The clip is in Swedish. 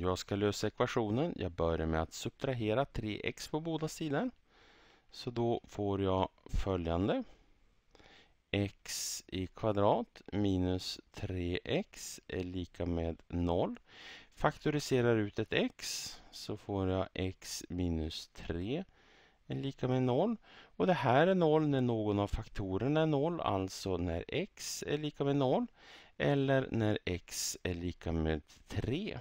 Jag ska lösa ekvationen. Jag börjar med att subtrahera 3x på båda sidor. Så då får jag följande. x i kvadrat minus 3x är lika med 0. Faktoriserar ut ett x så får jag x minus 3 är lika med 0. Och det här är 0 när någon av faktorerna är 0, alltså när x är lika med 0 eller när x är lika med 3.